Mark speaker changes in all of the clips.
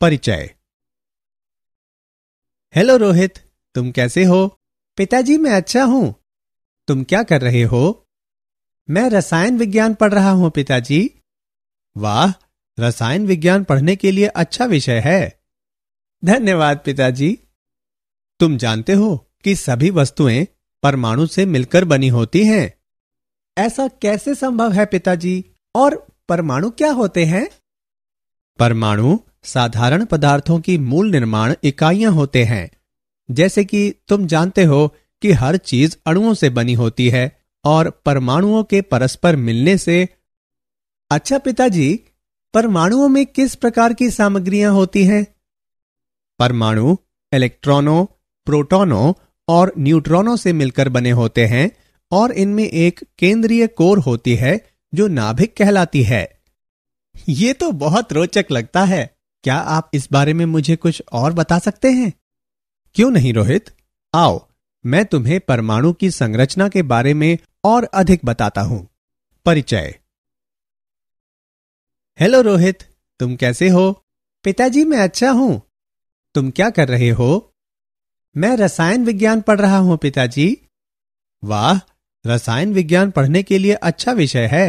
Speaker 1: परिचय हेलो रोहित तुम कैसे हो पिताजी मैं अच्छा हूं तुम क्या कर रहे हो मैं रसायन विज्ञान पढ़ रहा हूं पिताजी वाह रसायन विज्ञान पढ़ने के लिए अच्छा विषय है धन्यवाद पिताजी तुम जानते हो कि सभी वस्तुएं परमाणु से मिलकर बनी होती हैं ऐसा कैसे संभव है पिताजी और परमाणु क्या होते हैं परमाणु साधारण पदार्थों की मूल निर्माण इकाइयां होते हैं जैसे कि तुम जानते हो कि हर चीज अणुओं से बनी होती है और परमाणुओं के परस्पर मिलने से अच्छा पिताजी परमाणुओं में किस प्रकार की सामग्रियां होती हैं परमाणु इलेक्ट्रॉनों प्रोटॉनों और न्यूट्रॉनों से मिलकर बने होते हैं और इनमें एक केंद्रीय कोर होती है जो नाभिक कहलाती है ये तो बहुत रोचक लगता है क्या आप इस बारे में मुझे कुछ और बता सकते हैं क्यों नहीं रोहित आओ मैं तुम्हें परमाणु की संरचना के बारे में और अधिक बताता हूं परिचय हेलो रोहित तुम कैसे हो पिताजी मैं अच्छा हूं तुम क्या कर रहे हो मैं रसायन विज्ञान पढ़ रहा हूं पिताजी वाह रसायन विज्ञान पढ़ने के लिए अच्छा विषय है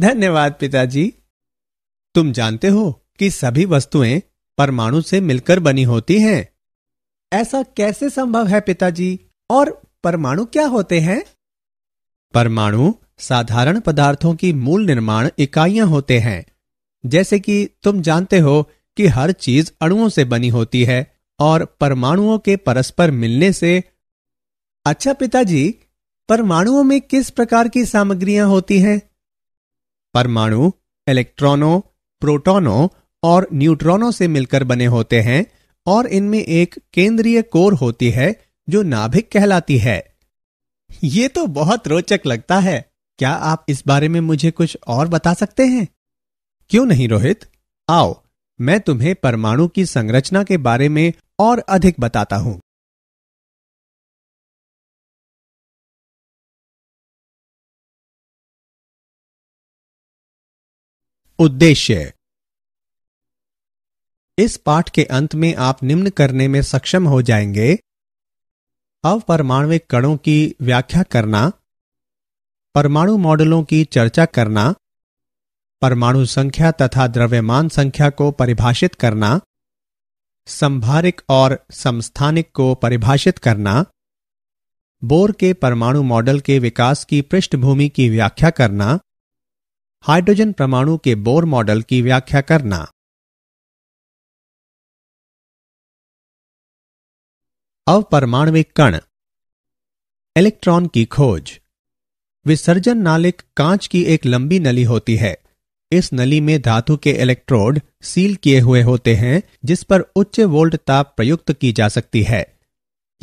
Speaker 1: धन्यवाद पिताजी तुम जानते हो कि सभी वस्तुएं परमाणु से मिलकर बनी होती हैं ऐसा कैसे संभव है पिताजी और परमाणु क्या होते हैं परमाणु साधारण पदार्थों की मूल निर्माण इकाइयां होते हैं जैसे कि तुम जानते हो कि हर चीज अणुओं से बनी होती है और परमाणुओं के परस्पर मिलने से अच्छा पिताजी परमाणुओं में किस प्रकार की सामग्रियां होती हैं परमाणु इलेक्ट्रॉनों प्रोटॉनों और न्यूट्रॉनों से मिलकर बने होते हैं और इनमें एक केंद्रीय कोर होती है जो नाभिक कहलाती है ये तो बहुत रोचक लगता है क्या आप इस बारे में मुझे कुछ और बता सकते हैं क्यों नहीं रोहित आओ मैं
Speaker 2: तुम्हें परमाणु की संरचना के बारे में और अधिक बताता हूं उद्देश्य
Speaker 1: इस पाठ के अंत में आप निम्न करने में सक्षम हो जाएंगे अवपरमाणविक कणों की व्याख्या करना परमाणु मॉडलों की चर्चा करना परमाणु संख्या तथा द्रव्यमान संख्या को परिभाषित करना संभारिक और समस्थानिक को परिभाषित करना बोर के परमाणु मॉडल के विकास की पृष्ठभूमि की व्याख्या करना
Speaker 2: हाइड्रोजन परमाणु के बोर मॉडल की व्याख्या करना अवपरमाणविक कण इलेक्ट्रॉन की खोज विसर्जन नालिक कांच
Speaker 1: की एक लंबी नली होती है इस नली में धातु के इलेक्ट्रोड सील किए हुए होते हैं जिस पर उच्च वोल्ट ताप प्रयुक्त की जा सकती है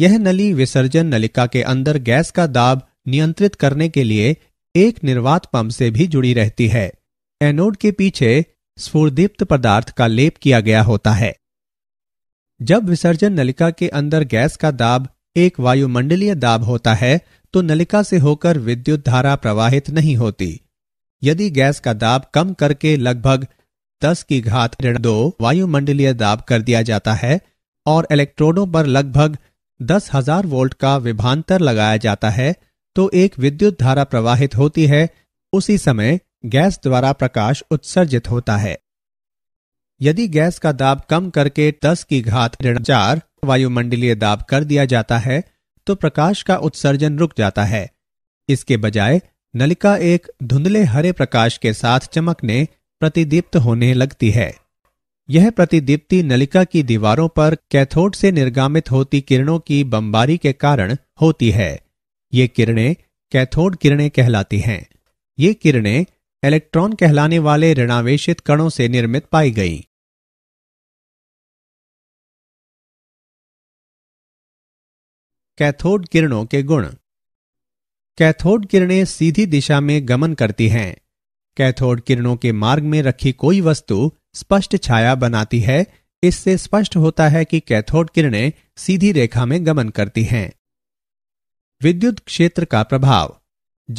Speaker 1: यह नली विसर्जन नलिका के अंदर गैस का दाब नियंत्रित करने के लिए एक निर्वात पंप से भी जुड़ी रहती है एनोड के पीछे स्फूर्दीप्त पदार्थ का लेप किया गया होता है जब विसर्जन नलिका के अंदर गैस का दाब एक वायुमंडलीय दाब होता है तो नलिका से होकर विद्युत धारा प्रवाहित नहीं होती यदि गैस का दाब कम करके लगभग 10 की घात ऋण दो वायुमंडलीय दाब कर दिया जाता है और इलेक्ट्रोडों पर लगभग दस हजार वोल्ट का विभांतर लगाया जाता है तो एक विद्युत धारा प्रवाहित होती है उसी समय गैस द्वारा प्रकाश उत्सर्जित होता है यदि गैस का दाब कम करके 10 की घात ऋण चार वायुमंडलीय दाब कर दिया जाता है तो प्रकाश का उत्सर्जन रुक जाता है इसके बजाय नलिका एक धुंधले हरे प्रकाश के साथ चमकने प्रतिदीप्त होने लगती है यह प्रतिदीप्ति नलिका की दीवारों पर कैथोड से निर्गामित होती किरणों की बमबारी के कारण होती है ये किरणें कैथोड किरणें कहलाती हैं ये
Speaker 2: किरणें इलेक्ट्रॉन कहलाने वाले ऋणावेशित कणों से निर्मित पाई गई कैथोड किरणों के गुण कैथोड किरणें सीधी दिशा में गमन
Speaker 1: करती हैं कैथोड किरणों के मार्ग में रखी कोई वस्तु स्पष्ट छाया बनाती है इससे स्पष्ट होता है कि कैथोड किरणें सीधी रेखा में गमन करती हैं विद्युत क्षेत्र का प्रभाव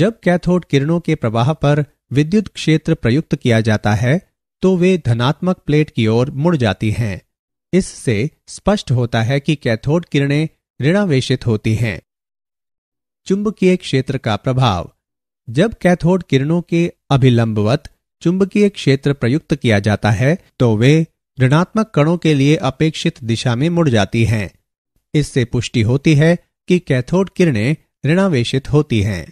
Speaker 1: जब कैथोड किरणों के प्रवाह पर विद्युत क्षेत्र प्रयुक्त किया जाता है तो वे धनात्मक प्लेट की ओर मुड़ जाती हैं इससे स्पष्ट होता है कि कैथोड किरणें ऋणावेशित होती हैं चुंबकीय क्षेत्र का प्रभाव जब कैथोड किरणों के अभिलंबवत चुंबकीय क्षेत्र प्रयुक्त किया जाता है तो वे ऋणात्मक कणों के लिए अपेक्षित दिशा में मुड़ जाती हैं इससे पुष्टि होती है
Speaker 2: कि कैथोड किरणें ऋणावेशित होती हैं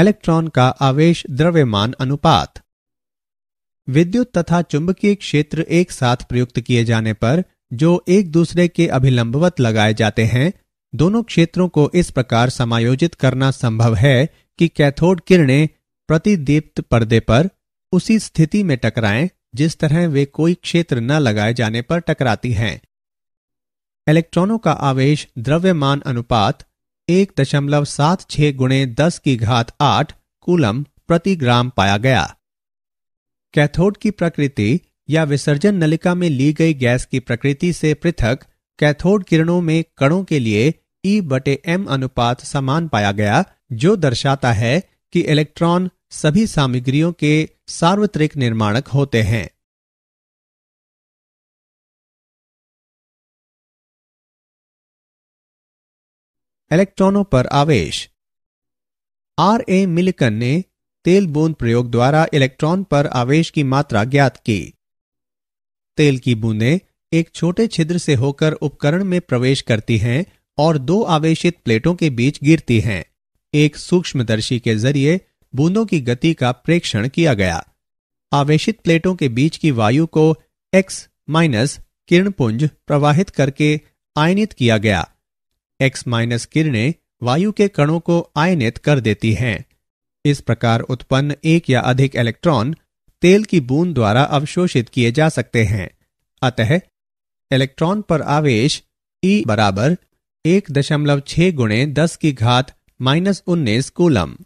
Speaker 2: इलेक्ट्रॉन का आवेश द्रव्यमान अनुपात विद्युत तथा चुंबकीय
Speaker 1: क्षेत्र एक साथ प्रयुक्त किए जाने पर जो एक दूसरे के अभिलंबवत लगाए जाते हैं दोनों क्षेत्रों को इस प्रकार समायोजित करना संभव है कि कैथोड किरणें प्रतिदीप्त पर्दे पर उसी स्थिति में टकराएं जिस तरह वे कोई क्षेत्र न लगाए जाने पर टकराती हैं इलेक्ट्रॉनों का आवेश द्रव्यमान अनुपात एक दशमलव सात छह गुणे दस की घात आठ कूलम प्रति ग्राम पाया गया कैथोड की प्रकृति या विसर्जन नलिका में ली गई गैस की प्रकृति से पृथक कैथोड किरणों में कणों के लिए ई e बटे एम अनुपात समान पाया गया जो दर्शाता है कि
Speaker 2: इलेक्ट्रॉन सभी सामग्रियों के सार्वत्रिक निर्माणक होते हैं इलेक्ट्रॉनों पर आवेश आर ए मिलिकन
Speaker 1: ने तेल बूंद प्रयोग द्वारा इलेक्ट्रॉन पर आवेश की मात्रा ज्ञात की तेल की बूंदें एक छोटे छिद्र से होकर उपकरण में प्रवेश करती हैं और दो आवेशित प्लेटों के बीच गिरती हैं एक सूक्ष्मदर्शी के जरिए बूंदों की गति का प्रेक्षण किया गया आवेशित प्लेटों के बीच की वायु को एक्स माइनस किरणपुंज प्रवाहित करके आयनित किया गया एक्स माइनस किरणें वायु के कणों को आयनित कर देती हैं इस प्रकार उत्पन्न एक या अधिक इलेक्ट्रॉन तेल की बूंद द्वारा अवशोषित किए जा सकते हैं अतः इलेक्ट्रॉन पर आवेश E बराबर एक दशमलव छह गुणे दस की घात माइनस उन्नीस कूलम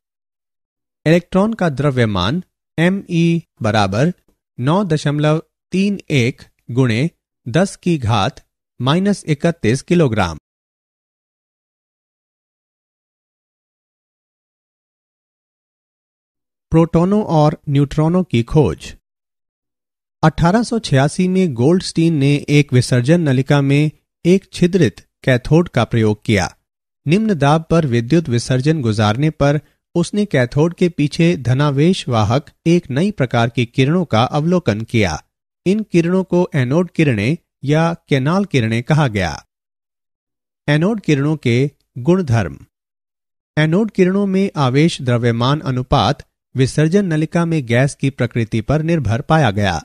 Speaker 1: इलेक्ट्रॉन का द्रव्यमान एम ई e बराबर नौ दशमलव
Speaker 2: तीन एक गुणे दस की घात माइनस इकतीस किलोग्राम प्रोटोनों और न्यूट्रॉनों की खोज 1886
Speaker 1: में गोल्डस्टीन ने एक विसर्जन नलिका में एक छिद्रित कैथोड का प्रयोग किया निम्न दाब पर विद्युत विसर्जन गुजारने पर उसने कैथोड के पीछे धनावेश वाहक एक नई प्रकार की किरणों का अवलोकन किया इन किरणों को एनोड किरणें या कैनाल किरणें कहा गया एनोड किरणों के गुणधर्म एनोड किरणों में आवेश द्रव्यमान अनुपात विसर्जन नलिका में गैस की प्रकृति पर निर्भर पाया गया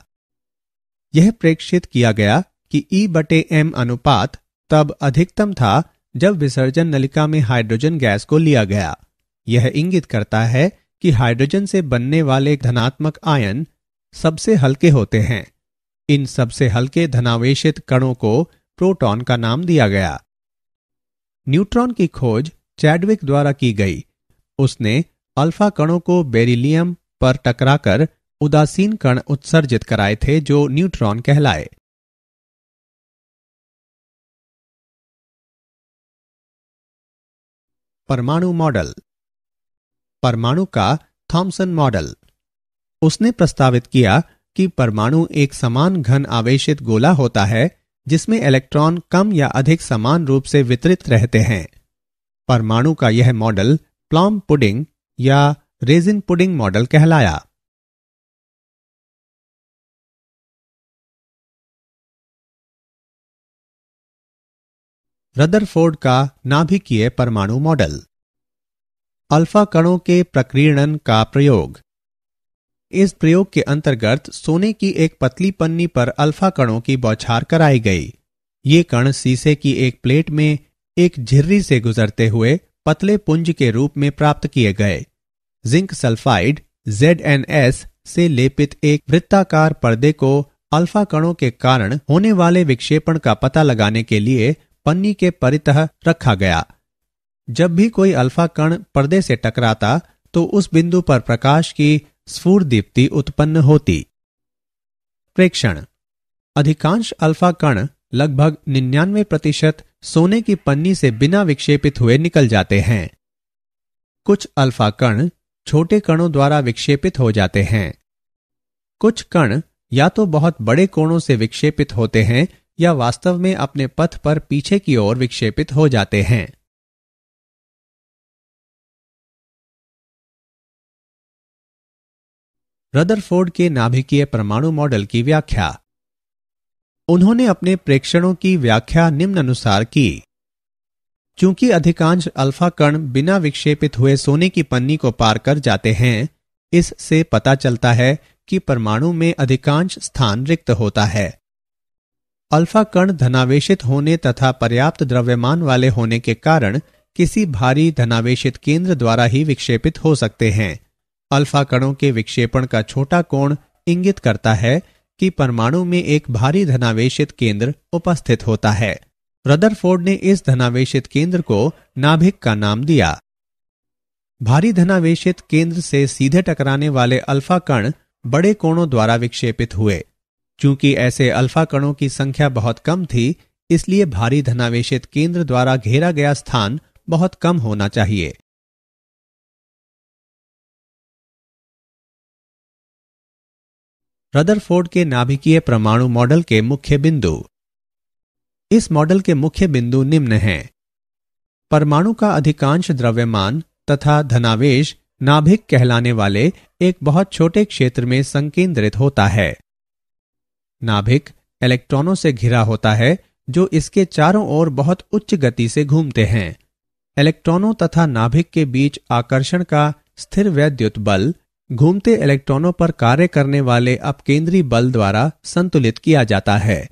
Speaker 1: यह प्रेक्षित किया गया कि ई e बटे एम अनुपात तब अधिकतम था जब विसर्जन नलिका में हाइड्रोजन गैस को लिया गया यह इंगित करता है कि हाइड्रोजन से बनने वाले धनात्मक आयन सबसे हल्के होते हैं इन सबसे हल्के धनावेशित कणों को प्रोटॉन का नाम दिया गया न्यूट्रॉन की खोज चैडविक द्वारा की गई उसने अल्फा कणों
Speaker 2: को बेरिलियम पर टकराकर उदासीन कण उत्सर्जित कराए थे जो न्यूट्रॉन कहलाए परमाणु मॉडल परमाणु का
Speaker 1: थॉमसन मॉडल उसने प्रस्तावित किया कि परमाणु एक समान घन आवेशित गोला होता है जिसमें इलेक्ट्रॉन कम या अधिक समान रूप से वितरित रहते हैं परमाणु का यह मॉडल प्लॉम पुडिंग या
Speaker 2: रेजिन पुडिंग मॉडल कहलाया रदरफोर्ड का नाभिकीय परमाणु मॉडल अल्फा कणों के प्रक्रीणन
Speaker 1: का प्रयोग इस प्रयोग के अंतर्गत सोने की एक पतली पन्नी पर अल्फा कणों की बौछार कराई गई ये कण सीसे की एक प्लेट में एक झिर्री से गुजरते हुए पतले पुंज के रूप में प्राप्त किए गए जिंक सल्फाइड एस से लेपित एक वृत्ताकार पर्दे को अल्फा कणों के कारण होने वाले विक्षेपण का पता लगाने के लिए पन्नी के परितह रखा गया जब भी कोई अल्फा कण पर्दे से टकराता तो उस बिंदु पर प्रकाश की स्फूर दीप्ति उत्पन्न होती प्रेक्षण अधिकांश अल्फा कण लगभग निन्यानवे प्रतिशत सोने की पन्नी से बिना विक्षेपित हुए निकल जाते हैं कुछ अल्फा कण छोटे कणों द्वारा विक्षेपित हो जाते हैं कुछ कण या तो बहुत बड़े
Speaker 2: कोणों से विक्षेपित होते हैं या वास्तव में अपने पथ पर पीछे की ओर विक्षेपित हो जाते हैं रदरफोर्ड के नाभिकीय परमाणु मॉडल की व्याख्या
Speaker 1: उन्होंने अपने प्रेक्षणों की व्याख्या निम्न अनुसार की चूंकि अधिकांश अल्फा कण बिना विक्षेपित हुए सोने की पन्नी को पार कर जाते हैं इससे पता चलता है कि परमाणु में अधिकांश स्थान रिक्त होता है अल्फा कण धनावेशित होने तथा पर्याप्त द्रव्यमान वाले होने के कारण किसी भारी धनावेशित केंद्र द्वारा ही विक्षेपित हो सकते हैं अल्फा कणों के विक्षेपण का छोटा कोण इंगित करता है कि परमाणु में एक भारी धनावेशित केंद्र उपस्थित होता है रदरफोर्ड ने इस धनावेशित केंद्र को नाभिक का नाम दिया भारी धनावेशित केंद्र से सीधे टकराने वाले अल्फा कण बड़े कोणों द्वारा विक्षेपित हुए चूंकि ऐसे अल्फा कणों की संख्या बहुत कम थी इसलिए भारी धनावेशित केंद्र द्वारा घेरा
Speaker 2: गया स्थान बहुत कम होना चाहिए रदरफोर्ड के नाभिकीय परमाणु
Speaker 1: मॉडल के मुख्य बिंदु इस मॉडल के मुख्य बिंदु निम्न हैं परमाणु का अधिकांश द्रव्यमान तथा धनावेश नाभिक कहलाने वाले एक बहुत छोटे क्षेत्र में संकेंद्रित होता है नाभिक इलेक्ट्रॉनों से घिरा होता है जो इसके चारों ओर बहुत उच्च गति से घूमते हैं इलेक्ट्रॉनों तथा नाभिक के बीच आकर्षण का स्थिर वैद्युत बल घूमते इलेक्ट्रॉनों पर कार्य करने वाले अपकेंद्री बल द्वारा संतुलित किया जाता है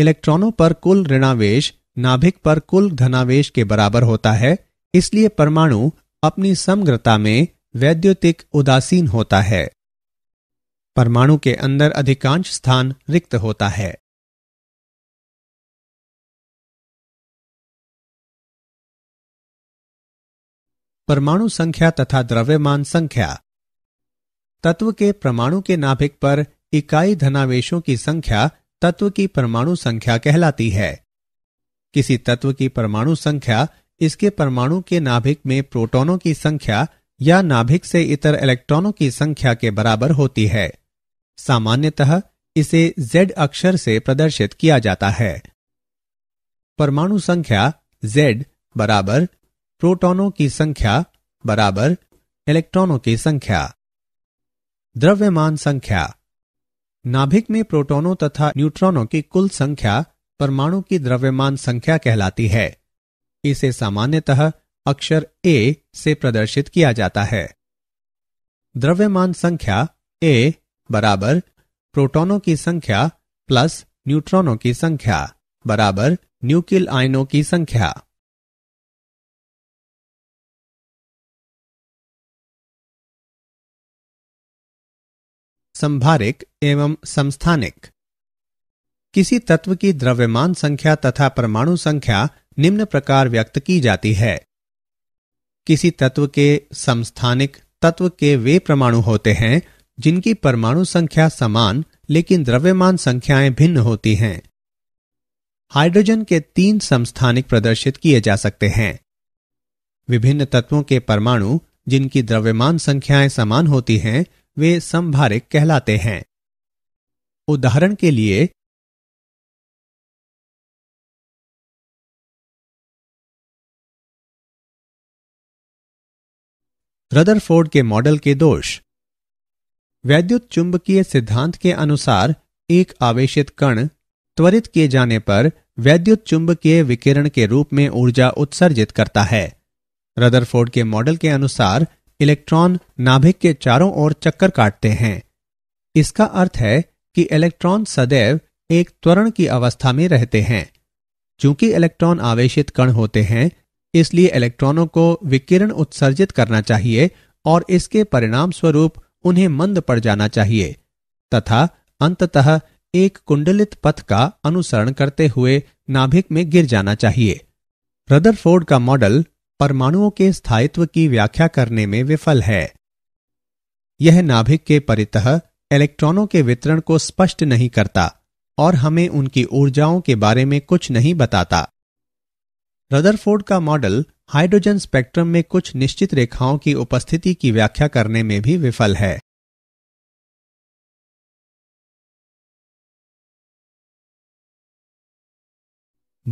Speaker 1: इलेक्ट्रॉनों पर कुल ऋणावेश नाभिक पर कुल धनावेश के बराबर होता है इसलिए परमाणु अपनी समग्रता में
Speaker 2: वैद्युतिक उदासीन होता है परमाणु के अंदर अधिकांश स्थान रिक्त होता है परमाणु संख्या तथा द्रव्यमान
Speaker 1: संख्या तत्व के परमाणु के नाभिक पर इकाई धनावेशों की संख्या तत्व की परमाणु संख्या कहलाती है किसी तत्व की परमाणु संख्या इसके परमाणु के नाभिक में प्रोटॉनों की संख्या या नाभिक से इतर इलेक्ट्रॉनों की संख्या के बराबर होती है सामान्यतः इसे Z अक्षर से प्रदर्शित किया जाता है परमाणु संख्या Z बराबर प्रोटॉनों की संख्या बराबर इलेक्ट्रॉनों की संख्या द्रव्यमान संख्या नाभिक में प्रोटोनों तथा न्यूट्रॉनों की कुल संख्या परमाणु की द्रव्यमान संख्या कहलाती है इसे सामान्यतः अक्षर ए से प्रदर्शित किया जाता है द्रव्यमान संख्या ए बराबर प्रोटोनों की संख्या
Speaker 2: प्लस न्यूट्रॉनों की संख्या बराबर न्यूक्ल आयनों की संख्या संभारिक एवं संस्थानिक
Speaker 1: किसी तत्व की द्रव्यमान संख्या तथा परमाणु संख्या निम्न प्रकार व्यक्त की जाती है किसी तत्व के समस्थानिक तत्व के वे परमाणु होते हैं जिनकी परमाणु संख्या समान लेकिन द्रव्यमान संख्याएं भिन्न होती हैं हाइड्रोजन के तीन समस्थानिक प्रदर्शित किए जा सकते हैं विभिन्न तत्वों के परमाणु जिनकी द्रव्यमान
Speaker 2: संख्याएं समान होती हैं वे संभारिक कहलाते हैं उदाहरण के लिए रदरफोर्ड के मॉडल के दोष वैद्युत चुंबकीय सिद्धांत के अनुसार
Speaker 1: एक आवेशित कण त्वरित किए जाने पर वैद्युत चुंबकीय विकिरण के रूप में ऊर्जा उत्सर्जित करता है रदरफोर्ड के मॉडल के अनुसार इलेक्ट्रॉन नाभिक के चारों ओर चक्कर काटते हैं इसका अर्थ है कि इलेक्ट्रॉन सदैव एक त्वरण की अवस्था में रहते हैं चूंकि इलेक्ट्रॉन आवेशित कण होते हैं इसलिए इलेक्ट्रॉनों को विकिरण उत्सर्जित करना चाहिए और इसके परिणाम स्वरूप उन्हें मंद पड़ जाना चाहिए तथा अंततः एक कुंडलित पथ का अनुसरण करते हुए नाभिक में गिर जाना चाहिए रदरफोर्ड का मॉडल परमाणुओं के स्थायित्व की व्याख्या करने में विफल है यह नाभिक के परितह इलेक्ट्रॉनों के वितरण को स्पष्ट नहीं करता और हमें उनकी ऊर्जाओं के बारे में कुछ नहीं बताता रदरफोर्ड का मॉडल हाइड्रोजन स्पेक्ट्रम में कुछ निश्चित रेखाओं की उपस्थिति की व्याख्या
Speaker 2: करने में भी विफल है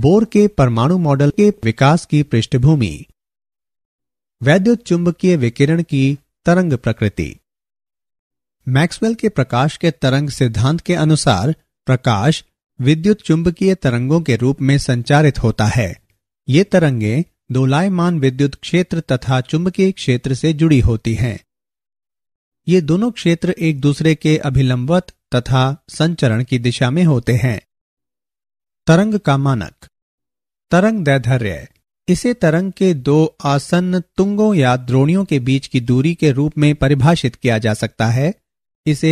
Speaker 2: बोर के परमाणु मॉडल के विकास की पृष्ठभूमि वैद्युत चुंबकीय विकिरण की
Speaker 1: तरंग प्रकृति मैक्सवेल के प्रकाश के तरंग सिद्धांत के अनुसार प्रकाश विद्युत चुंबकीय तरंगों के रूप में संचारित होता है ये तरंगे दोलायमान विद्युत क्षेत्र तथा चुंबकीय क्षेत्र से जुड़ी होती हैं ये दोनों क्षेत्र एक दूसरे के अभिलंबत तथा संचरण की दिशा में होते हैं तरंग का मानक तरंग दैधर्य इसे तरंग के दो आसन्न तुंगों या द्रोणियों के बीच की दूरी के रूप में परिभाषित किया जा सकता है इसे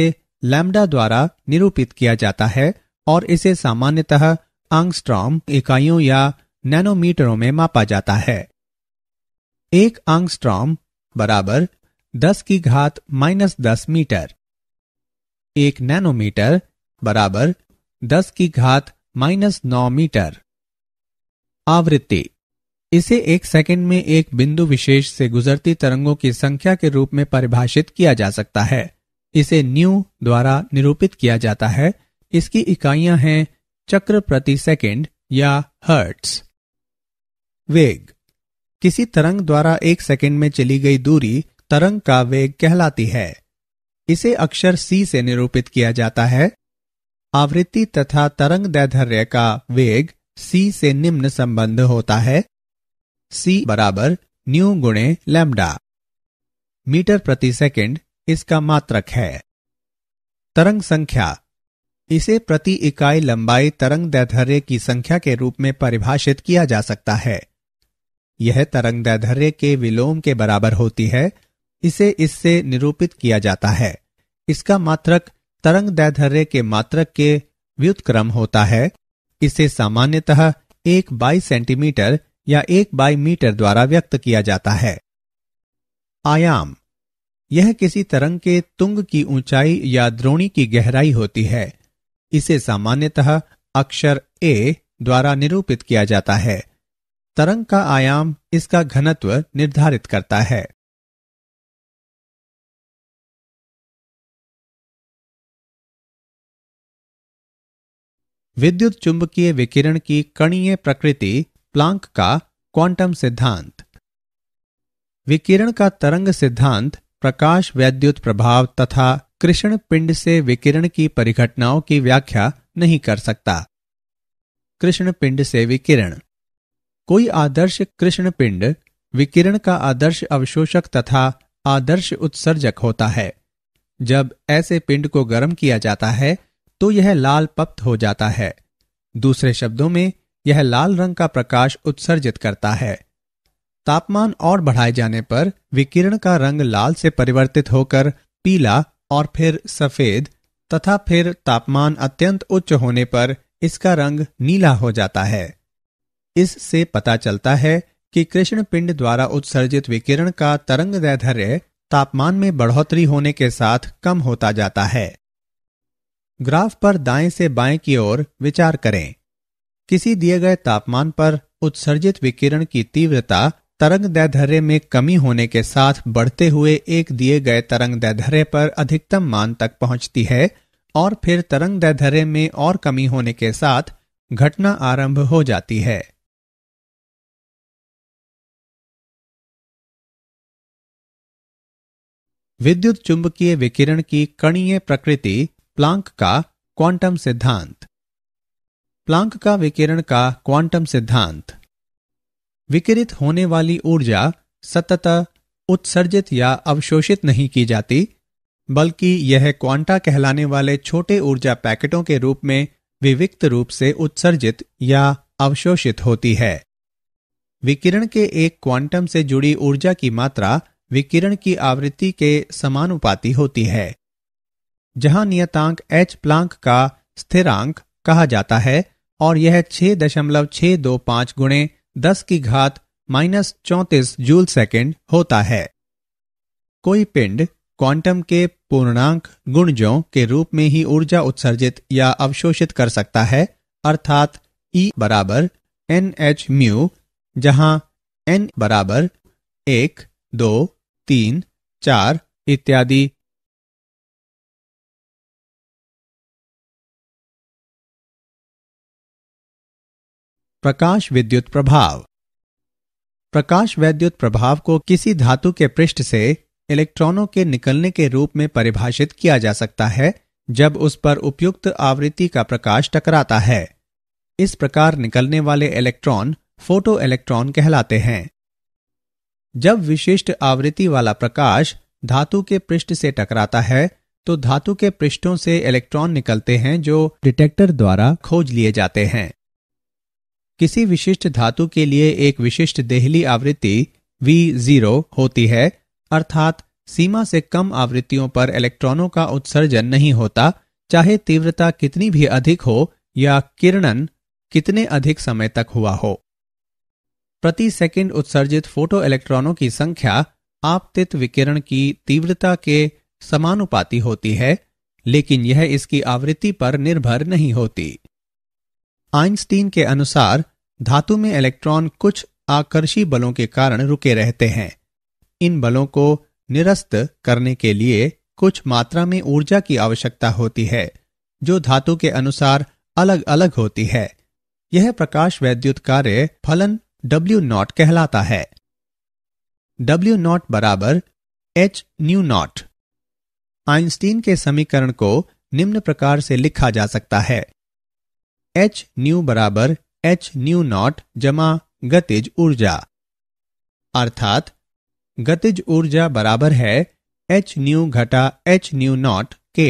Speaker 1: लैम्डा द्वारा निरूपित किया जाता है और इसे सामान्यतः आंगस्ट्रॉम इकाइयों या नैनोमीटरों में मापा जाता है एक आंगस्ट्रॉम बराबर 10 की घात माइनस दस मीटर एक नैनोमीटर बराबर 10 की घात माइनस नौ मीटर आवृत्ति इसे एक सेकंड में एक बिंदु विशेष से गुजरती तरंगों की संख्या के रूप में परिभाषित किया जा सकता है इसे न्यू द्वारा निरूपित किया जाता है इसकी इकाइयां हैं चक्र प्रति सेकंड या हर्ट्स वेग किसी तरंग द्वारा एक सेकंड में चली गई दूरी तरंग का वेग कहलाती है इसे अक्षर सी से निरूपित किया जाता है आवृत्ति तथा तरंग दैधर्य का वेग सी से निम्न संबंध होता है सी बराबर न्यू गुणे लैम्डा मीटर प्रति सेकंड इसका मात्रक है तरंग संख्या इसे प्रति इकाई लंबाई तरंग दैधर्य की संख्या के रूप में परिभाषित किया जा सकता है यह तरंग दैधर्य के विलोम के बराबर होती है इसे इससे निरूपित किया जाता है इसका मात्रक तरंग दैधर्य के मात्रक के व्युतक्रम होता है इसे सामान्यतः एक बाईस सेंटीमीटर या एक बाई मीटर द्वारा व्यक्त किया जाता है आयाम यह किसी तरंग के तुंग की ऊंचाई या द्रोणी की गहराई होती है इसे सामान्यतः अक्षर ए द्वारा निरूपित किया जाता है
Speaker 2: तरंग का आयाम इसका घनत्व निर्धारित करता है विद्युत चुंबकीय विकिरण की कणीय प्रकृति प्लांक का
Speaker 1: क्वांटम सिद्धांत विकिरण का तरंग सिद्धांत प्रकाश वैद्युत प्रभाव तथा कृष्ण पिंड से विकिरण की परिघटनाओं की व्याख्या नहीं कर सकता कृष्ण पिंड से विकिरण कोई आदर्श कृष्ण पिंड विकिरण का आदर्श अवशोषक तथा आदर्श उत्सर्जक होता है जब ऐसे पिंड को गर्म किया जाता है तो यह लाल पप्त हो जाता है दूसरे शब्दों में यह लाल रंग का प्रकाश उत्सर्जित करता है तापमान और बढ़ाए जाने पर विकिरण का रंग लाल से परिवर्तित होकर पीला और फिर सफेद तथा फिर तापमान अत्यंत उच्च होने पर इसका रंग नीला हो जाता है इससे पता चलता है कि कृष्ण पिंड द्वारा उत्सर्जित विकिरण का तरंग दैधर्य तापमान में बढ़ोतरी होने के साथ कम होता जाता है ग्राफ पर दाएं से बाएं की ओर विचार करें किसी दिए गए तापमान पर उत्सर्जित विकिरण की तीव्रता तरंग दैधर्य में कमी होने के साथ बढ़ते हुए एक दिए गए तरंग दैधर्य पर अधिकतम मान तक पहुंचती है और फिर तरंग दैधर्य
Speaker 2: में और कमी होने के साथ घटना आरंभ हो जाती है विद्युत चुंबकीय विकिरण की कणीय प्रकृति प्लांक का क्वांटम
Speaker 1: सिद्धांत प्लांक का विकिरण का क्वांटम सिद्धांत विकिरित होने वाली ऊर्जा सतत उत्सर्जित या अवशोषित नहीं की जाती बल्कि यह क्वांटा कहलाने वाले छोटे ऊर्जा पैकेटों के रूप में विविक्त रूप से उत्सर्जित या अवशोषित होती है विकिरण के एक क्वांटम से जुड़ी ऊर्जा की मात्रा विकिरण की आवृत्ति के समानुपाती होती है जहां नियतांक एच प्लांक का स्थिरांक कहा जाता है और यह छह दशमलव छह दो पांच गुणे दस की घात माइनस चौंतीस जूल सेकेंड होता है कोई पिंड क्वांटम के पूर्णांक गुणजों के रूप में ही ऊर्जा उत्सर्जित या अवशोषित कर सकता है अर्थात E बराबर एन एच म्यू
Speaker 2: जहां एन बराबर एक दो तीन चार इत्यादि प्रकाश विद्युत प्रभाव
Speaker 1: प्रकाश वैद्युत प्रभाव को किसी धातु के पृष्ठ से इलेक्ट्रॉनों के निकलने के रूप में परिभाषित किया जा सकता है जब उस पर उपयुक्त आवृत्ति का प्रकाश टकराता है इस प्रकार निकलने वाले इलेक्ट्रॉन फोटो इलेक्ट्रॉन कहलाते हैं जब विशिष्ट आवृत्ति वाला प्रकाश धातु के पृष्ठ से टकराता है तो धातु के पृष्ठों से इलेक्ट्रॉन निकलते हैं जो डिटेक्टर द्वारा खोज लिए जाते हैं किसी विशिष्ट धातु के लिए एक विशिष्ट देहली आवृत्ति वी जीरो होती है अर्थात सीमा से कम आवृत्तियों पर इलेक्ट्रॉनों का उत्सर्जन नहीं होता चाहे तीव्रता कितनी भी अधिक हो या किरणन कितने अधिक समय तक हुआ हो प्रति सेकंड उत्सर्जित फोटो इलेक्ट्रॉनों की संख्या आपतित विकिरण की तीव्रता के समानुपाती होती है लेकिन यह इसकी आवृत्ति पर निर्भर नहीं होती आइंस्टीन के अनुसार धातु में इलेक्ट्रॉन कुछ आकर्षी बलों के कारण रुके रहते हैं इन बलों को निरस्त करने के लिए कुछ मात्रा में ऊर्जा की आवश्यकता होती है जो धातु के अनुसार अलग अलग होती है यह प्रकाश वैद्युत कार्य फलन डब्ल्यू नॉट कहलाता है डब्ल्यू नॉट बराबर एच न्यू नॉट आइंस्टीन के समीकरण को निम्न प्रकार से लिखा जा सकता है एच न्यू बराबर एच न्यू नॉट जमा गतिज ऊर्जा अर्थात गतिज ऊर्जा बराबर है
Speaker 2: एच न्यू घटा एच न्यू नॉट के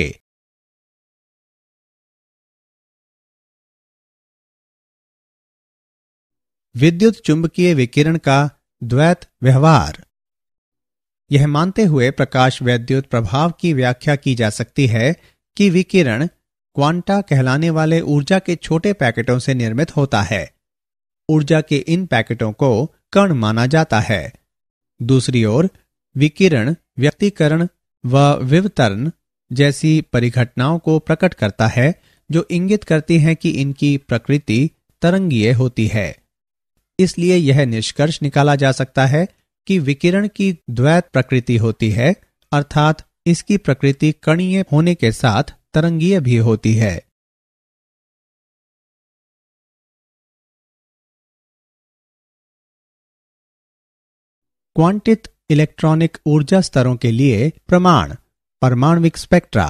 Speaker 2: विद्युत चुंबकीय विकिरण का द्वैत व्यवहार यह मानते हुए प्रकाश
Speaker 1: वैद्युत प्रभाव की व्याख्या की जा सकती है कि विकिरण क्वांटा कहलाने वाले ऊर्जा के छोटे पैकेटों से निर्मित होता है ऊर्जा के इन पैकेटों को कण माना जाता है दूसरी ओर विकिरण व्यक्तिकरण व विवतरण जैसी परिघटनाओं को प्रकट करता है जो इंगित करती हैं कि इनकी प्रकृति तरंगीय होती है इसलिए यह निष्कर्ष निकाला जा सकता है कि विकिरण की द्वैत प्रकृति होती है
Speaker 2: अर्थात इसकी प्रकृति कणीय होने के साथ तरंगीय भी होती है क्वांटित इलेक्ट्रॉनिक ऊर्जा स्तरों के लिए
Speaker 1: प्रमाण परमाणविक स्पेक्ट्रा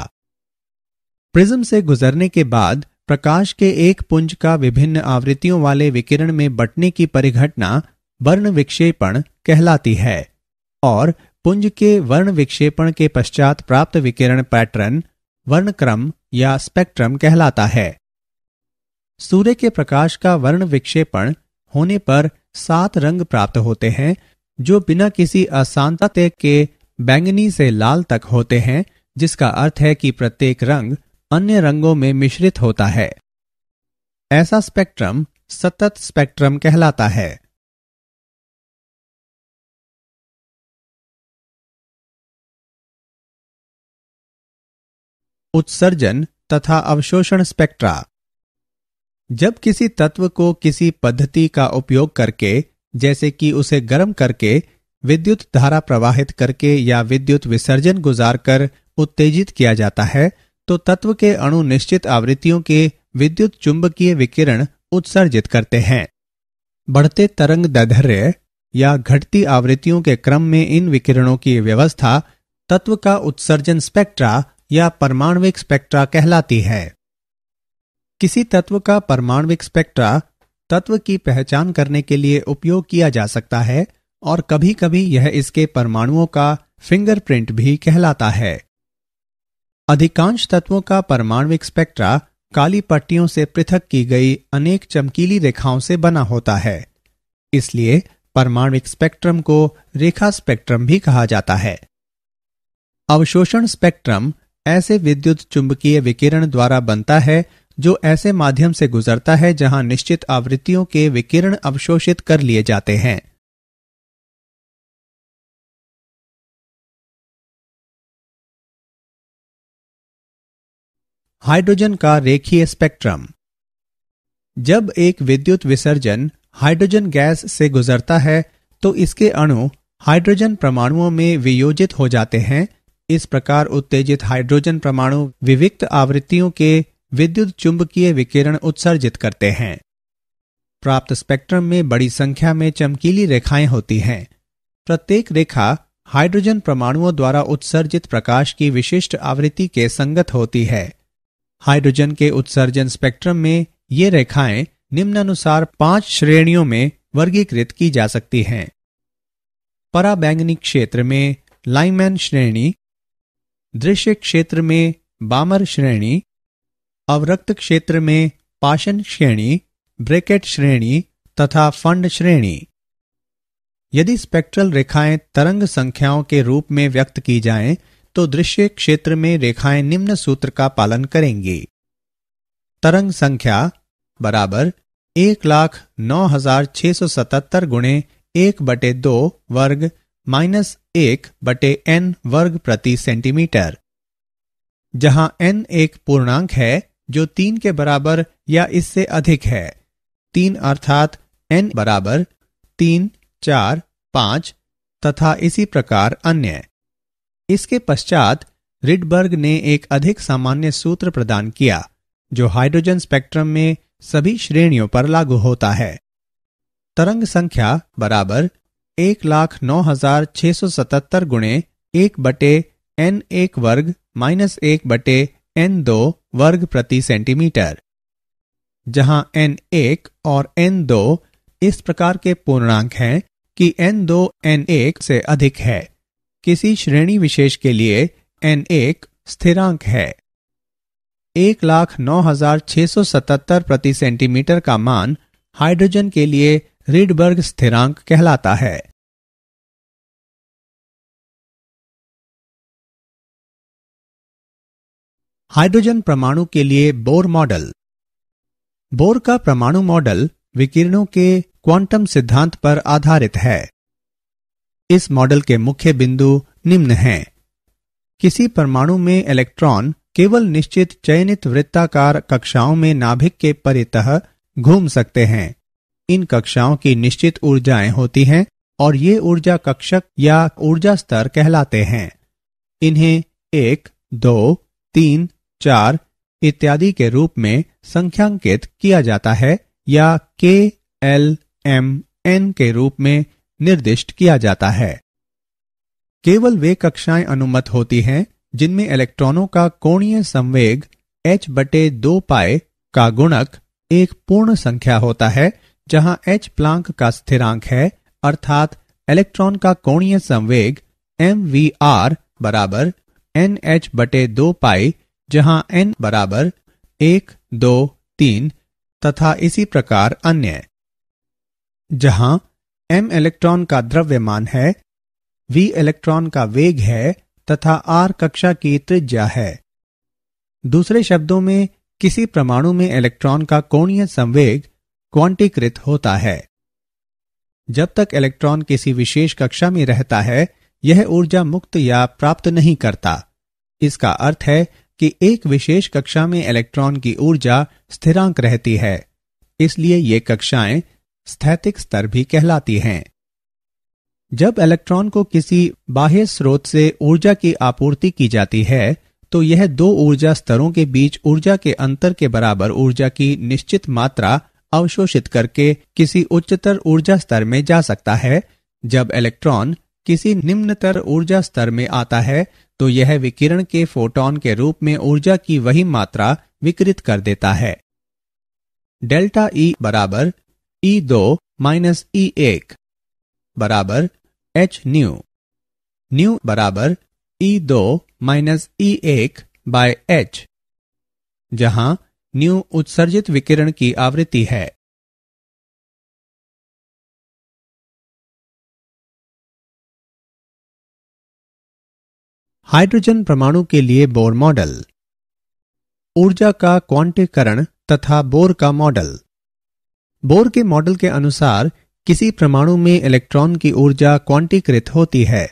Speaker 1: प्रिज्म से गुजरने के बाद प्रकाश के एक पुंज का विभिन्न आवृत्तियों वाले विकिरण में बटने की परिघटना वर्ण विक्षेपण कहलाती है और पुंज के वर्ण विक्षेपण के पश्चात प्राप्त विकिरण पैटर्न वर्णक्रम या स्पेक्ट्रम कहलाता है सूर्य के प्रकाश का वर्ण विक्षेपण होने पर सात रंग प्राप्त होते हैं जो बिना किसी अशांत के बैंगनी से लाल तक होते हैं जिसका अर्थ है कि प्रत्येक रंग अन्य रंगों में मिश्रित होता
Speaker 2: है ऐसा स्पेक्ट्रम सतत स्पेक्ट्रम कहलाता है उत्सर्जन तथा अवशोषण स्पेक्ट्रा
Speaker 1: जब किसी तत्व को किसी पद्धति का उपयोग करके जैसे कि उसे गर्म करके विद्युत धारा प्रवाहित करके या विद्युत विसर्जन गुजार कर उत्तेजित किया जाता है तो तत्व के अणु निश्चित आवृत्तियों के विद्युत चुंबकीय विकिरण उत्सर्जित करते हैं बढ़ते तरंग दधर्य या घटती आवृत्तियों के क्रम में इन विकिरणों की व्यवस्था तत्व का उत्सर्जन स्पेक्ट्रा या परमाणविक स्पेक्ट्रा कहलाती है किसी तत्व का परमाणविक स्पेक्ट्रा तत्व की पहचान करने के लिए उपयोग किया जा सकता है और कभी कभी यह इसके परमाणुओं का फिंगरप्रिंट भी कहलाता है अधिकांश तत्वों का परमाणविक स्पेक्ट्रा काली पट्टियों से पृथक की गई अनेक चमकीली रेखाओं से बना होता है इसलिए परमाणविक स्पेक्ट्रम को रेखा स्पेक्ट्रम भी कहा जाता है अवशोषण स्पेक्ट्रम ऐसे विद्युत चुंबकीय विकिरण द्वारा बनता है जो
Speaker 2: ऐसे माध्यम से गुजरता है जहां निश्चित आवृत्तियों के विकिरण अवशोषित कर लिए जाते हैं हाइड्रोजन का रेखीय
Speaker 1: स्पेक्ट्रम जब एक विद्युत विसर्जन हाइड्रोजन गैस से गुजरता है तो इसके अणु हाइड्रोजन परमाणुओं में वियोजित हो जाते हैं इस प्रकार उत्तेजित हाइड्रोजन परमाणु विविक्त आवृत्तियों के विद्युत चुंबकीय विकिरण उत्सर्जित करते हैं प्राप्त स्पेक्ट्रम में बड़ी संख्या में चमकीली रेखाएं होती हैं प्रत्येक रेखा हाइड्रोजन परमाणुओं द्वारा उत्सर्जित प्रकाश की विशिष्ट आवृत्ति के संगत होती है हाइड्रोजन के उत्सर्जन स्पेक्ट्रम में ये रेखाएं निम्नानुसार पांच श्रेणियों में वर्गीकृत की जा सकती हैं पराबैंगनी क्षेत्र में लाइमैन श्रेणी दृश्य क्षेत्र में बामर श्रेणी अवरक्त क्षेत्र में पाषण श्रेणी ब्रेकेट श्रेणी तथा फंड श्रेणी यदि स्पेक्ट्रल रेखाएं तरंग संख्याओं के रूप में व्यक्त की जाएं, तो दृश्य क्षेत्र में रेखाएं निम्न सूत्र का पालन करेंगी तरंग संख्या बराबर एक लाख नौ हजार छह सौ सतहत्तर गुणे एक बटे दो वर्ग माइनस एक बटे एन वर्ग प्रति सेंटीमीटर जहां एन एक पूर्णांक है जो तीन के बराबर या इससे अधिक है तीन अर्थात एन बराबर तीन चार पांच तथा इसी प्रकार अन्य इसके पश्चात रिडबर्ग ने एक अधिक सामान्य सूत्र प्रदान किया जो हाइड्रोजन स्पेक्ट्रम में सभी श्रेणियों पर लागू होता है तरंग संख्या बराबर एक लाख नौ हजार छह सौ सतहत्तर गुणे एक बटे एन एक वर्ग माइनस एक बटे एन दो वर्ग प्रति सेंटीमीटर जहां एन एक और एन दो इस प्रकार के पूर्णांक हैं कि एन दो एन एक से अधिक है किसी श्रेणी विशेष के लिए एन एक स्थिरांक है एक लाख नौ हजार छह
Speaker 2: सौ सतहत्तर प्रति सेंटीमीटर का मान हाइड्रोजन के लिए रीडबर्ग स्थिरांक कहलाता है हाइड्रोजन परमाणु के लिए बोर मॉडल
Speaker 1: बोर का परमाणु मॉडल विकिरणों के क्वांटम सिद्धांत पर आधारित है इस मॉडल के मुख्य बिंदु निम्न हैं किसी परमाणु में इलेक्ट्रॉन केवल निश्चित चयनित वृत्ताकार कक्षाओं में नाभिक के परितह घूम सकते हैं इन कक्षाओं की निश्चित ऊर्जाएं होती हैं और ये ऊर्जा कक्षक या ऊर्जा स्तर कहलाते हैं इन्हें एक दो तीन चार इत्यादि के रूप में संख्यांकित किया जाता है या के एल एम एन के रूप में निर्दिष्ट किया जाता है केवल वे कक्षाएं अनुमत होती हैं जिनमें इलेक्ट्रॉनों का कोणीय संवेग एच बटे दो पाए का गुणक एक पूर्ण संख्या होता है जहां एच प्लांक का स्थिरांक है अर्थात इलेक्ट्रॉन का कोणीय संवेग एम वी आर बराबर एन एच बटे दो पाई जहां एन बराबर एक दो तीन तथा इसी प्रकार अन्य जहां एम इलेक्ट्रॉन का द्रव्यमान है वी इलेक्ट्रॉन का वेग है तथा आर कक्षा की त्रिज्या है दूसरे शब्दों में किसी परमाणु में इलेक्ट्रॉन का कोणीय संवेग क्वांटीकृत होता है जब तक इलेक्ट्रॉन किसी विशेष कक्षा में रहता है यह ऊर्जा मुक्त या प्राप्त नहीं करता इसका अर्थ है कि एक विशेष कक्षा में इलेक्ट्रॉन की ऊर्जा स्थिरांक रहती है इसलिए ये कक्षाएं स्थैतिक स्तर भी कहलाती हैं जब इलेक्ट्रॉन को किसी बाह्य स्रोत से ऊर्जा की आपूर्ति की जाती है तो यह दो ऊर्जा स्तरों के बीच ऊर्जा के अंतर के बराबर ऊर्जा की निश्चित मात्रा अवशोषित करके किसी उच्चतर ऊर्जा स्तर में जा सकता है जब इलेक्ट्रॉन किसी निम्नतर ऊर्जा स्तर में आता है तो यह विकिरण के फोटोन के रूप में ऊर्जा की वही मात्रा विकृत कर देता है डेल्टा ई e बराबर ई e दो माइनस ई e एक बराबर एच न्यू न्यू बराबर ई दो
Speaker 2: माइनस ई एक बाय एच जहां न्यू उत्सर्जित विकिरण की आवृत्ति है हाइड्रोजन परमाणु के लिए बोर मॉडल ऊर्जा का क्वांटीकरण
Speaker 1: तथा बोर का मॉडल बोर के मॉडल के अनुसार किसी परमाणु में इलेक्ट्रॉन की ऊर्जा क्वांटीकृत होती है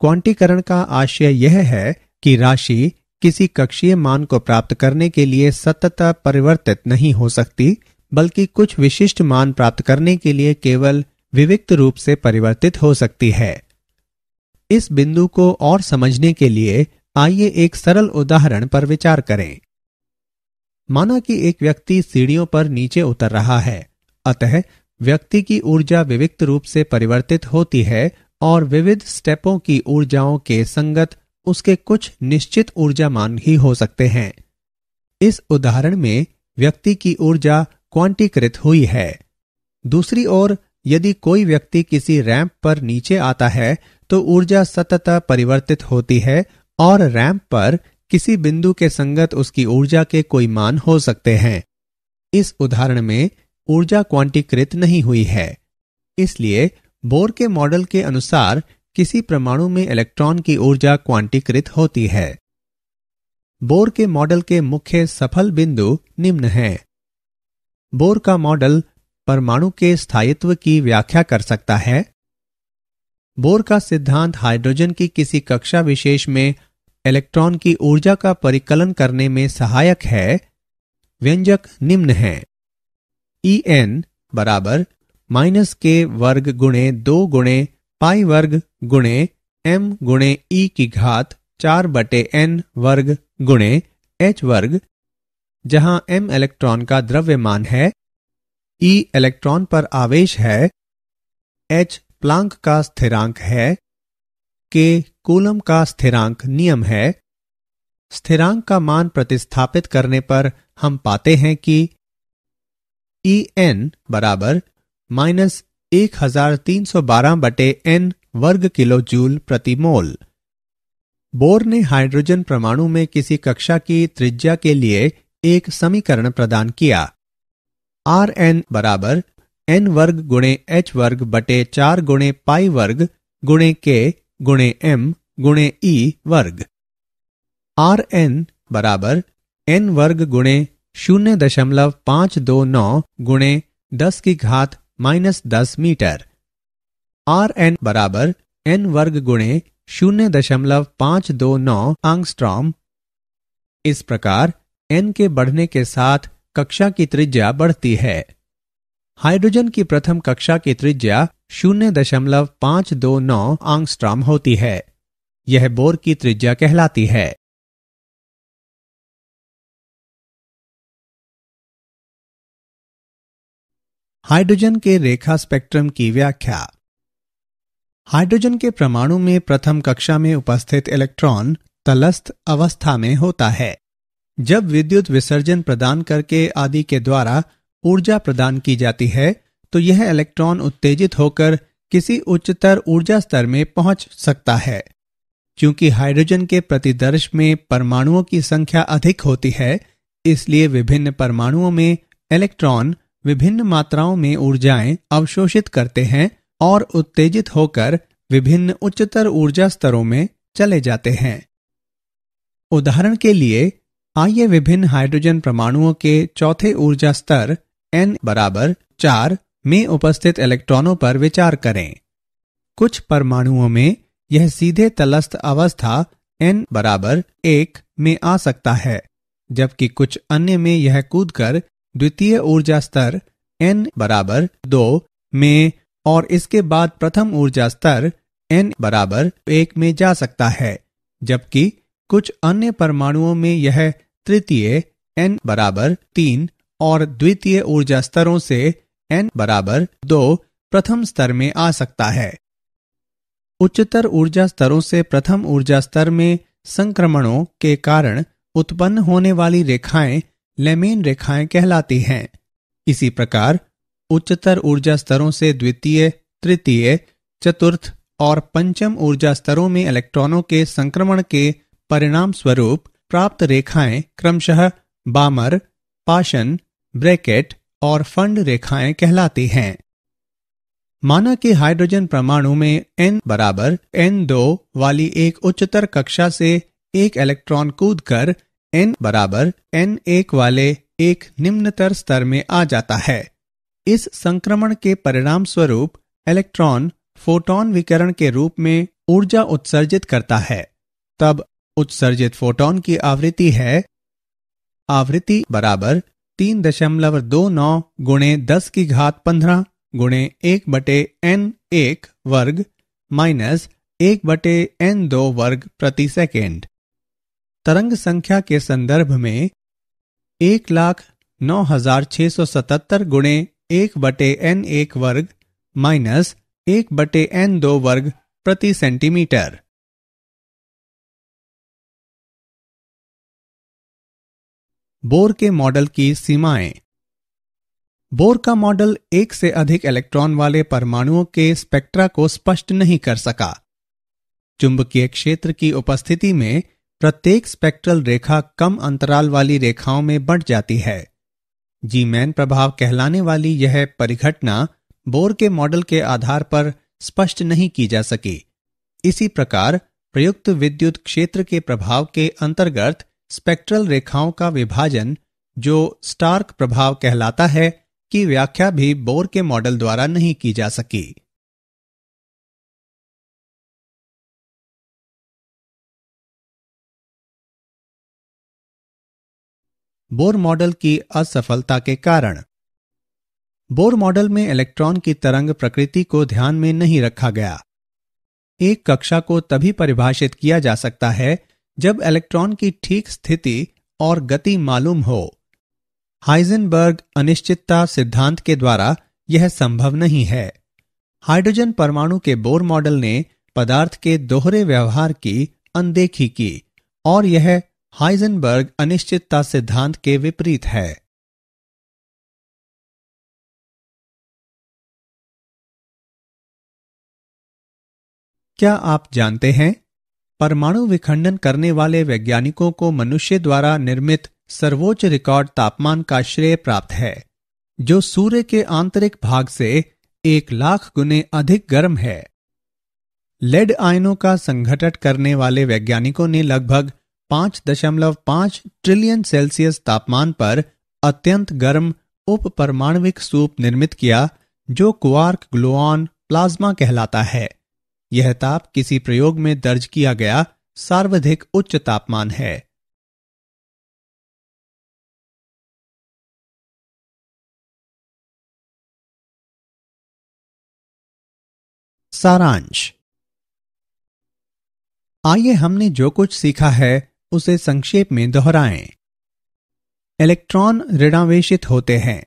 Speaker 1: क्वांटीकरण का आशय यह है कि राशि किसी कक्षीय मान को प्राप्त करने के लिए सतत परिवर्तित नहीं हो सकती बल्कि कुछ विशिष्ट मान प्राप्त करने के लिए केवल विविक्त रूप से परिवर्तित हो सकती है इस बिंदु को और समझने के लिए आइए एक सरल उदाहरण पर विचार करें माना कि एक व्यक्ति सीढ़ियों पर नीचे उतर रहा है अतः व्यक्ति की ऊर्जा विविक्त रूप से परिवर्तित होती है और विविध स्टेपों की ऊर्जाओं के संगत उसके कुछ निश्चित ऊर्जा मान ही हो सकते हैं इस उदाहरण में व्यक्ति की ऊर्जा क्वांटीकृत हुई है दूसरी ओर यदि कोई व्यक्ति किसी रैंप पर नीचे आता है तो ऊर्जा सतत परिवर्तित होती है और रैंप पर किसी बिंदु के संगत उसकी ऊर्जा के कोई मान हो सकते हैं इस उदाहरण में ऊर्जा क्वांटीकृत नहीं हुई है इसलिए बोर के मॉडल के अनुसार किसी परमाणु में इलेक्ट्रॉन की ऊर्जा क्वांटीकृत होती है बोर के मॉडल के मुख्य सफल बिंदु निम्न हैं। बोर का मॉडल परमाणु के स्थायित्व की व्याख्या कर सकता है बोर का सिद्धांत हाइड्रोजन की किसी कक्षा विशेष में इलेक्ट्रॉन की ऊर्जा का परिकलन करने में सहायक है व्यंजक निम्न है ई e एन बराबर माइनस के वर्ग गुणे दो गुणे पाई वर्ग गुणे एम गुणे ई की घात चार बटे एन वर्ग गुणे एच वर्ग जहां एम इलेक्ट्रॉन का द्रव्यमान है ई इलेक्ट्रॉन पर आवेश है एच प्लांक का स्थिरांक है के कूलम का स्थिरांक नियम है स्थिरांक का मान प्रतिस्थापित करने पर हम पाते हैं कि ई एन बराबर माइनस एक हजार तीन सौ बारह बटे एन वर्ग किलो जूल प्रति मोल बोर ने हाइड्रोजन परमाणु में किसी कक्षा की त्रिज्या के लिए एक समीकरण प्रदान किया आर एन बराबर एन वर्ग गुणे एच वर्ग बटे चार गुणे पाई वर्ग गुणे के गुणे एम गुणे ई वर्ग आर एन बराबर एन वर्ग गुणे शून्य दशमलव पांच दो नौ गुणे दस की घात माइनस दस मीटर आर एन बराबर एन वर्ग गुणे शून्य दशमलव पांच दो नौ आंगस्ट्रॉम इस प्रकार एन के बढ़ने के साथ कक्षा की त्रिज्या बढ़ती है हाइड्रोजन की प्रथम कक्षा की त्रिज्या शून्य
Speaker 2: दशमलव पांच दो नौ आंगस्ट्रॉम होती है यह बोर की त्रिज्या कहलाती है हाइड्रोजन के रेखा स्पेक्ट्रम की व्याख्या
Speaker 1: हाइड्रोजन के परमाणु में प्रथम कक्षा में उपस्थित इलेक्ट्रॉन तलस्थ अवस्था में होता है जब विद्युत विसर्जन प्रदान करके आदि के द्वारा ऊर्जा प्रदान की जाती है तो यह इलेक्ट्रॉन उत्तेजित होकर किसी उच्चतर ऊर्जा स्तर में पहुंच सकता है क्योंकि हाइड्रोजन के प्रतिदर्श में परमाणुओं की संख्या अधिक होती है इसलिए विभिन्न परमाणुओं में इलेक्ट्रॉन विभिन्न मात्राओं में ऊर्जाएं अवशोषित करते हैं और उत्तेजित होकर विभिन्न उच्चतर ऊर्जा स्तरों में चले जाते हैं उदाहरण के लिए आइए विभिन्न हाइड्रोजन परमाणुओं के चौथे ऊर्जा स्तर एन बराबर चार में उपस्थित इलेक्ट्रॉनों पर विचार करें कुछ परमाणुओं में यह सीधे तलस्थ अवस्था एन बराबर एक में आ सकता है जबकि कुछ अन्य में यह कूदकर द्वितीय ऊर्जा स्तर एन बराबर दो में और इसके बाद प्रथम ऊर्जा स्तर एन बराबर एक में जा सकता है जबकि कुछ अन्य परमाणुओं में यह तृतीय एन बराबर तीन और द्वितीय ऊर्जा स्तरों से एन बराबर दो प्रथम स्तर में आ सकता है उच्चतर ऊर्जा स्तरों से प्रथम ऊर्जा स्तर में संक्रमणों के कारण उत्पन्न होने वाली रेखाएं लेमेन रेखाएं कहलाती हैं इसी प्रकार उच्चतर ऊर्जा स्तरों से द्वितीय तृतीय चतुर्थ और पंचम ऊर्जा स्तरों में इलेक्ट्रॉनों के संक्रमण के परिणाम स्वरूप प्राप्त रेखाएं क्रमशः बामर पाशन ब्रैकेट और फंड रेखाएं कहलाती हैं माना कि हाइड्रोजन परमाणु में n बराबर n2 दो वाली एक उच्चतर कक्षा से एक इलेक्ट्रॉन कूदकर एन बराबर एन एक वाले एक निम्नतर स्तर में आ जाता है इस संक्रमण के परिणाम स्वरूप इलेक्ट्रॉन फोटोन विकरण के रूप में ऊर्जा उत्सर्जित करता है तब उत्सर्जित फोटोन की आवृत्ति है आवृत्ति बराबर तीन दशमलव दो नौ गुणे दस की घात पंद्रह गुणे एक बटे एन एक वर्ग माइनस एक बटे एन दो वर्ग प्रति सेकेंड तरंग संख्या के संदर्भ में एक लाख नौ हजार छह सौ सतहत्तर गुणे एक बटे एन एक वर्ग माइनस
Speaker 2: एक बटे एन दो वर्ग प्रति सेंटीमीटर बोर के मॉडल की सीमाएं
Speaker 1: बोर का मॉडल एक से अधिक इलेक्ट्रॉन वाले परमाणुओं के स्पेक्ट्रा को स्पष्ट नहीं कर सका चुंबकीय क्षेत्र की उपस्थिति में प्रत्येक स्पेक्ट्रल रेखा कम अंतराल वाली रेखाओं में बंट जाती है जीमैन प्रभाव कहलाने वाली यह परिघटना बोर के मॉडल के आधार पर स्पष्ट नहीं की जा सकी इसी प्रकार प्रयुक्त विद्युत क्षेत्र के प्रभाव के अंतर्गत स्पेक्ट्रल रेखाओं का विभाजन जो स्टार्क प्रभाव
Speaker 2: कहलाता है की व्याख्या भी बोर के मॉडल द्वारा नहीं की जा सकी बोर मॉडल की असफलता
Speaker 1: के कारण बोर मॉडल में इलेक्ट्रॉन की तरंग प्रकृति को ध्यान में नहीं रखा गया एक कक्षा को तभी परिभाषित किया जा सकता है जब इलेक्ट्रॉन की ठीक स्थिति और गति मालूम हो हाइजनबर्ग अनिश्चितता सिद्धांत के द्वारा यह संभव नहीं है हाइड्रोजन परमाणु के बोर मॉडल ने पदार्थ के दोहरे व्यवहार की अनदेखी की
Speaker 2: और यह हाइजनबर्ग अनिश्चितता सिद्धांत के विपरीत है क्या आप जानते हैं परमाणु विखंडन करने
Speaker 1: वाले वैज्ञानिकों को मनुष्य द्वारा निर्मित सर्वोच्च रिकॉर्ड तापमान का श्रेय प्राप्त है जो सूर्य के आंतरिक भाग से एक लाख गुने अधिक गर्म है लेड आयनों का संघटन करने वाले वैज्ञानिकों ने लगभग पांच दशमलव पांच ट्रिलियन सेल्सियस तापमान पर अत्यंत गर्म उप परमाणविक सूप निर्मित किया जो क्वार्क ग्लोआन प्लाज्मा
Speaker 2: कहलाता है यह ताप किसी प्रयोग में दर्ज किया गया सर्वाधिक उच्च तापमान है सारांश आइए हमने जो कुछ सीखा
Speaker 1: है उसे संक्षेप में दोहराएं इलेक्ट्रॉन ऋणावेशित होते हैं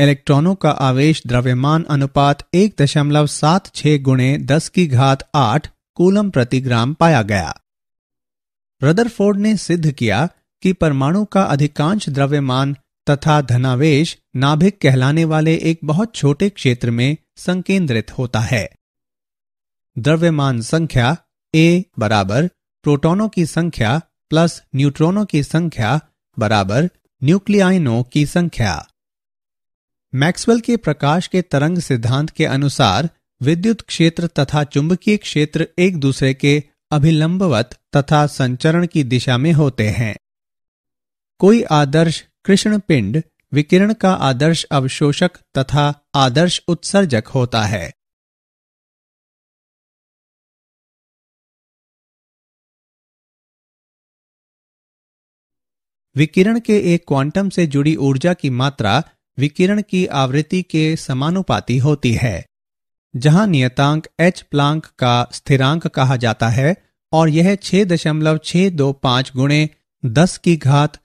Speaker 1: इलेक्ट्रॉनों का आवेश द्रव्यमान अनुपात एक दशमलव सात छह गुणे दस की घात आठ कूलम प्रति ग्राम पाया गया रदरफोर्ड ने सिद्ध किया कि परमाणु का अधिकांश द्रव्यमान तथा धनावेश नाभिक कहलाने वाले एक बहुत छोटे क्षेत्र में संकेंद्रित होता है द्रव्यमान संख्या ए बराबर प्रोटॉनों की संख्या प्लस न्यूट्रॉनों की संख्या बराबर न्यूक्लियाइनों की संख्या मैक्सवेल के प्रकाश के तरंग सिद्धांत के अनुसार विद्युत क्षेत्र तथा चुंबकीय क्षेत्र एक दूसरे के अभिलंबवत तथा संचरण की दिशा में होते हैं कोई आदर्श कृष्ण पिंड
Speaker 2: विकिरण का आदर्श अवशोषक तथा आदर्श उत्सर्जक होता है विकिरण के एक क्वांटम से जुड़ी ऊर्जा
Speaker 1: की मात्रा विकिरण की आवृत्ति के समानुपाती होती है जहां नियतांक एच प्लांक का स्थिरांक कहा जाता है और यह छह दशमलव छह दो पांच गुणे दस की घात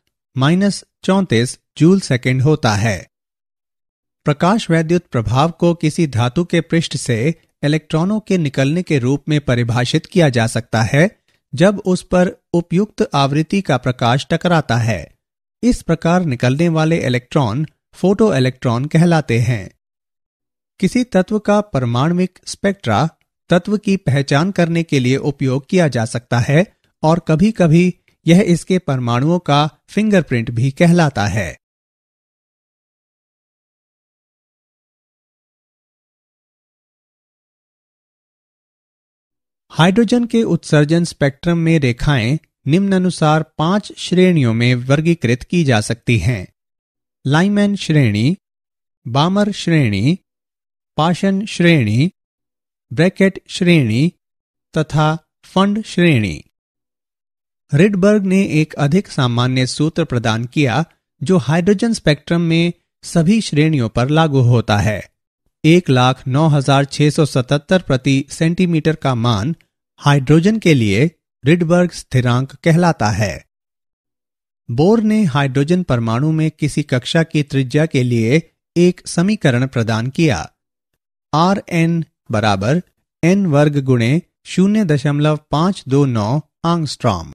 Speaker 1: माइनस चौंतीस जूल सेकेंड होता है प्रकाश वैद्युत प्रभाव को किसी धातु के पृष्ठ से इलेक्ट्रॉनों के निकलने के रूप में परिभाषित किया जा सकता है जब उस पर उपयुक्त आवृत्ति का प्रकाश टकराता है इस प्रकार निकलने वाले इलेक्ट्रॉन फोटो इलेक्ट्रॉन कहलाते हैं किसी तत्व का परमाणविक स्पेक्ट्रा तत्व की पहचान करने के लिए उपयोग किया जा सकता है और
Speaker 2: कभी कभी यह इसके परमाणुओं का फिंगरप्रिंट भी कहलाता है हाइड्रोजन के उत्सर्जन स्पेक्ट्रम में रेखाएं
Speaker 1: निम्नानुसार पांच श्रेणियों में वर्गीकृत की जा सकती हैं लाइमैन श्रेणी बामर श्रेणी पाशन श्रेणी ब्रैकेट श्रेणी तथा फंड श्रेणी रिडबर्ग ने एक अधिक सामान्य सूत्र प्रदान किया जो हाइड्रोजन स्पेक्ट्रम में सभी श्रेणियों पर लागू होता है एक लाख नौ हजार छह सौ सतहत्तर प्रति सेंटीमीटर का मान हाइड्रोजन के लिए रिडबर्ग स्थिरांक कहलाता है बोर ने हाइड्रोजन परमाणु में किसी कक्षा की त्रिज्या के लिए एक समीकरण प्रदान किया आर एन
Speaker 2: बराबर एन वर्ग गुणे शून्य दशमलव पांच दो नौ आंगस्ट्रॉम